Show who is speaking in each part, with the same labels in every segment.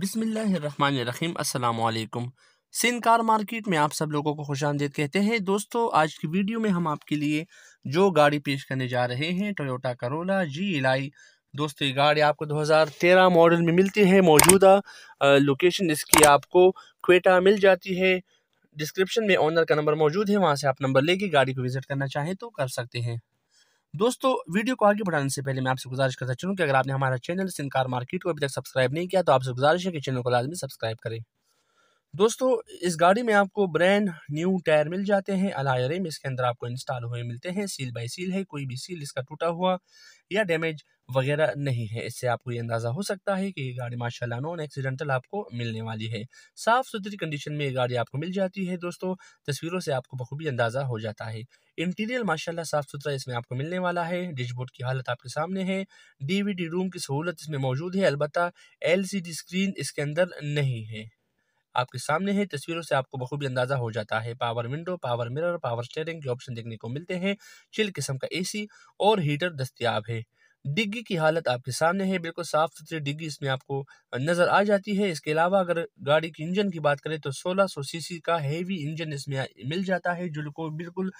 Speaker 1: बिसमीम अल्लाम Sindh car market में आप सब लोगों को खुश आमदेद कहते हैं दोस्तों आज की वीडियो में हम आपके लिए जो गाड़ी पेश करने जा रहे हैं टोयोटा करोला जी इलाई दोस्तों ये गाड़ी आपको 2013 मॉडल में मिलती है मौजूदा लोकेशन इसकी आपको क्वेटा मिल जाती है डिस्क्रिप्शन में ऑनर का नंबर मौजूद है वहाँ से आप नंबर लेके गाड़ी को विज़िट करना चाहें तो कर सकते हैं दोस्तों वीडियो को आगे बढ़ाने से पहले मैं आपसे गुजारिश करना चलूँ कि अगर आपने हमारा चैनल सिंकार मार्केट को अभी तक सब्सक्राइब नहीं किया तो आपसे गुजारिश है कि चैनल को लाजमी सब्सक्राइब करें दोस्तों इस गाड़ी में आपको ब्रांड न्यू टायर मिल जाते हैं अलायरम में इसके अंदर आपको इंस्टॉल हुए मिलते हैं सील बाई सील है कोई भी सील इसका टूटा हुआ या डैमेज वगैरह नहीं है इससे आपको ये अंदाज़ा हो सकता है कि ये गाड़ी माशाल्लाह नॉन एक्सीडेंटल आपको मिलने वाली है साफ़ सुथरी कंडीशन में ये गाड़ी आपको मिल जाती है दोस्तों तस्वीरों से आपको बखूबी अंदाज़ा हो जाता है इंटीरियर माशाल्लाह साफ़ सुथरा इसमें आपको मिलने वाला है डिशबोर्ड की हालत आपके सामने है डीवीडी रूम की सहूलत इसमें मौजूद है अलबत्ता डी स्क्रीन इसके अंदर नहीं है आपके सामने है तस्वीरों से आपको बखूबी अंदाजा हो जाता है power window power mirror power steering के ऑप्शन देखने को मिलते हैं चिल किस्म का एसी और हीटर दस्तियाब है डिग्गी की हालत आपके सामने है बिल्कुल साफ़ सुथरी डिग्गी इसमें आपको नज़र आ जाती है इसके अलावा अगर गाड़ी की इंजन की बात करें तो 1600 सीसी का हेवी इंजन इसमें मिल जाता है जो बिल्कुल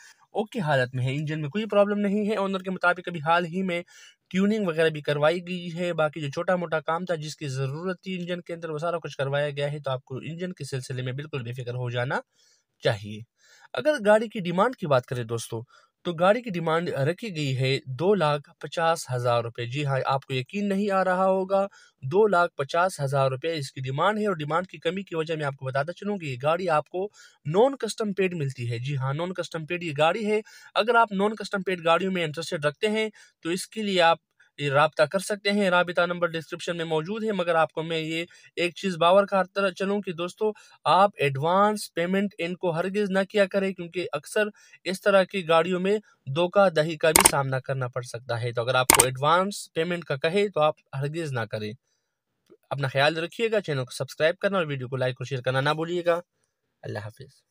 Speaker 1: ओके हालत में है इंजन में कोई प्रॉब्लम नहीं है ओनर के मुताबिक अभी हाल ही में ट्यूनिंग वगैरह भी करवाई गई है बाकी जो छोटा मोटा काम था जिसकी ज़रूरत थी इंजन के अंदर वो सारा कुछ करवाया गया है तो आपको इंजन के सिलसिले में बिल्कुल बेफिक्र हो जाना चाहिए अगर गाड़ी की डिमांड की बात करें दोस्तों तो गाड़ी की डिमांड रखी गई है दो लाख पचास हज़ार रुपये जी हाँ आपको यकीन नहीं आ रहा होगा दो लाख पचास हज़ार रुपये इसकी डिमांड है और डिमांड की कमी की वजह मैं आपको बताता चलूंगी ये गाड़ी आपको नॉन कस्टम पेड मिलती है जी हाँ नॉन कस्टम पेड ये गाड़ी है अगर आप नॉन कस्टम पेड गाड़ियों में इंटरेस्टेड रखते हैं तो इसके लिए आप रबता कर सकते हैं रबता नंबर डिस्क्रिप्शन में मौजूद है मगर आपको मैं ये एक चीज़ बावर करता चलूँ कि दोस्तों आप एडवांस पेमेंट इनको हरगिज़ ना किया करें क्योंकि अक्सर इस तरह की गाड़ियों में धोखा दही का भी सामना करना पड़ सकता है तो अगर आपको एडवांस पेमेंट का कहे तो आप हरगिज़ ना करें अपना ख्याल रखिएगा चैनल को सब्सक्राइब करना और वीडियो को लाइक और शेयर करना ना भूलिएगा अल्लाह हाफिज़